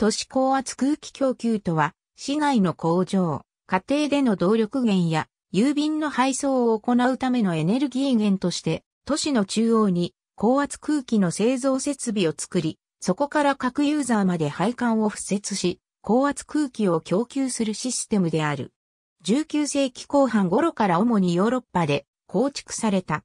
都市高圧空気供給とは、市内の工場、家庭での動力源や、郵便の配送を行うためのエネルギー源として、都市の中央に高圧空気の製造設備を作り、そこから各ユーザーまで配管を敷設し、高圧空気を供給するシステムである。19世紀後半頃から主にヨーロッパで構築された。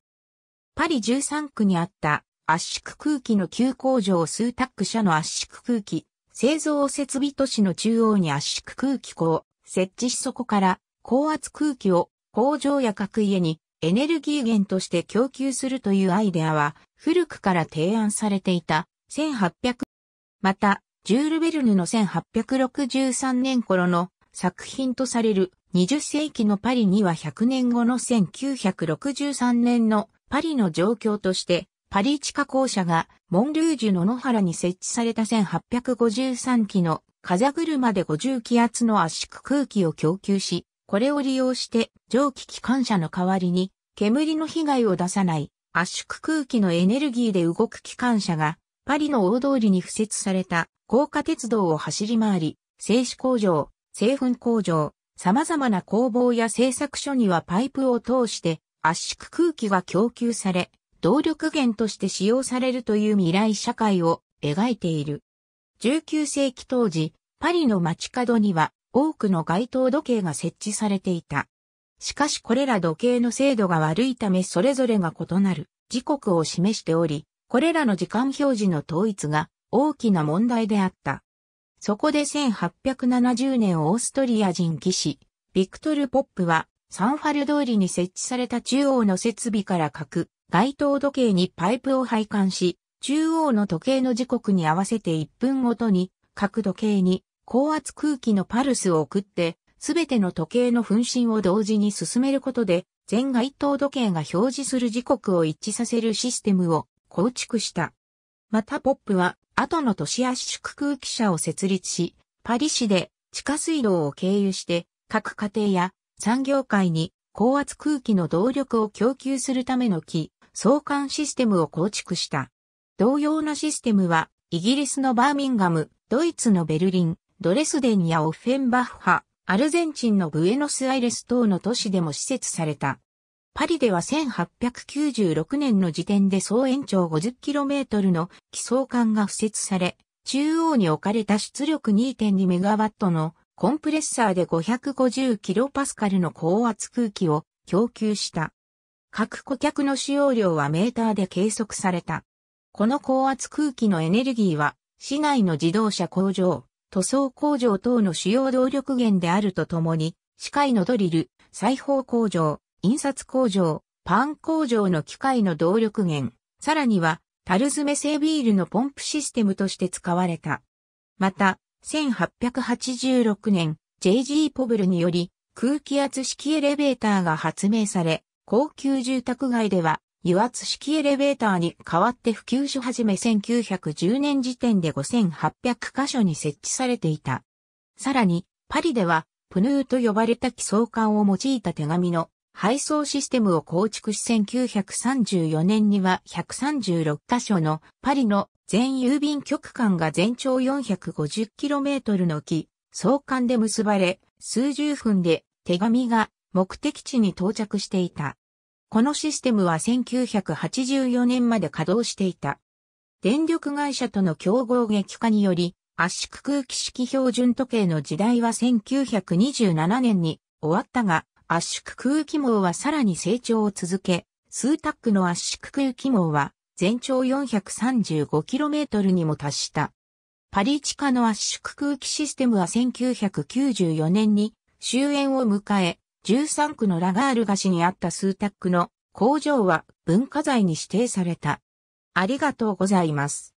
パリ13区にあった圧縮空気の急工場スータック社の圧縮空気製造設備都市の中央に圧縮空気庫を設置しそこから高圧空気を工場や各家にエネルギー源として供給するというアイデアは古くから提案されていた1800またジュール・ベルヌの1863年頃の作品とされる20世紀のパリには100年後の1963年のパリの状況としてパリ地下校舎がモンルージュの野原に設置された1853機の風車で50気圧の圧縮空気を供給し、これを利用して蒸気機関車の代わりに煙の被害を出さない圧縮空気のエネルギーで動く機関車がパリの大通りに付設された高架鉄道を走り回り、製紙工場、製粉工場、様々な工房や製作所にはパイプを通して圧縮空気が供給され、動力源として使用されるという未来社会を描いている。19世紀当時、パリの街角には多くの街頭時計が設置されていた。しかしこれら時計の精度が悪いためそれぞれが異なる時刻を示しており、これらの時間表示の統一が大きな問題であった。そこで1870年オーストリア人技師、ビクトル・ポップはサンファル通りに設置された中央の設備から各街灯時計にパイプを配管し、中央の時計の時刻に合わせて1分ごとに、各時計に高圧空気のパルスを送って、すべての時計の分身を同時に進めることで、全街灯時計が表示する時刻を一致させるシステムを構築した。またポップは、後の都市圧縮空気車を設立し、パリ市で地下水道を経由して、各家庭や産業界に高圧空気の動力を供給するための機相関システムを構築した。同様なシステムは、イギリスのバーミンガム、ドイツのベルリン、ドレスデンやオフェンバッハ、アルゼンチンのブエノスアイレス等の都市でも施設された。パリでは1896年の時点で総延長 50km の基礎管が付設され、中央に置かれた出力 2.2MW のコンプレッサーで 550kPa の高圧空気を供給した。各顧客の使用量はメーターで計測された。この高圧空気のエネルギーは、市内の自動車工場、塗装工場等の主要動力源であるとともに、歯科医のドリル、裁縫工場、印刷工場、パン工場の機械の動力源、さらには、タル詰め製ビールのポンプシステムとして使われた。また、1886年、JG ポブルにより、空気圧式エレベーターが発明され、高級住宅街では、油圧式エレベーターに代わって普及し始め1910年時点で5800箇所に設置されていた。さらに、パリでは、プヌーと呼ばれた寄送管を用いた手紙の配送システムを構築し1934年には136カ所のパリの全郵便局間が全長 450km の木、相関で結ばれ、数十分で手紙が目的地に到着していた。このシステムは1984年まで稼働していた。電力会社との競合激化により、圧縮空気式標準時計の時代は1927年に終わったが、圧縮空気網はさらに成長を続け、スータックの圧縮空気網は全長 435km にも達した。パリ地下の圧縮空気システムは1994年に終焉を迎え、13区のラガール菓子にあった数クの工場は文化財に指定された。ありがとうございます。